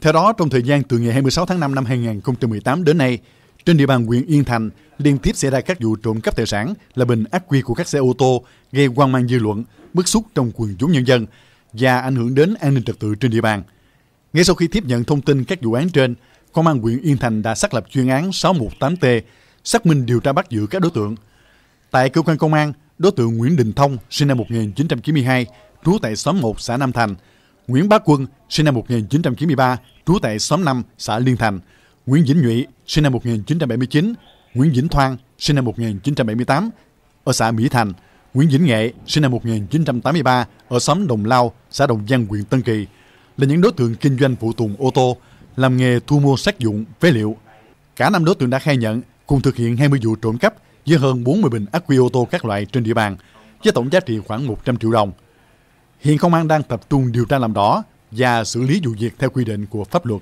Theo đó, trong thời gian từ ngày 26 tháng 5 năm 2018 đến nay, trên địa bàn huyện Yên Thành liên tiếp xảy ra các vụ trộm cắp tài sản là bình ác quy của các xe ô tô gây hoang mang dư luận, bức xúc trong quần chúng nhân dân và ảnh hưởng đến an ninh trật tự trên địa bàn. Ngay sau khi tiếp nhận thông tin các vụ án trên, Công an huyện Yên Thành đã xác lập chuyên án 618T, xác minh điều tra bắt giữ các đối tượng. Tại cơ quan công an, đối tượng Nguyễn Đình Thông, sinh năm 1992, trú tại xóm 1 xã Nam Thành, Nguyễn Bá Quân, sinh năm 1993, trú tại xóm 5, xã Liên Thành, Nguyễn Vĩnh Nhụy, sinh năm 1979, Nguyễn Vĩnh Thoan sinh năm 1978, ở xã Mỹ Thành, Nguyễn Vĩnh Nghệ, sinh năm 1983, ở xóm Đồng Lao, xã Đồng Giang, huyện Tân Kỳ, là những đối tượng kinh doanh phụ tùng ô tô, làm nghề thu mua sát dụng, phế liệu. Cả năm đối tượng đã khai nhận cùng thực hiện 20 vụ trộm cắp với hơn 40 bình ắc quy ô tô các loại trên địa bàn, với tổng giá trị khoảng 100 triệu đồng. Hiện công an đang tập trung điều tra làm rõ và xử lý vụ việc theo quy định của pháp luật.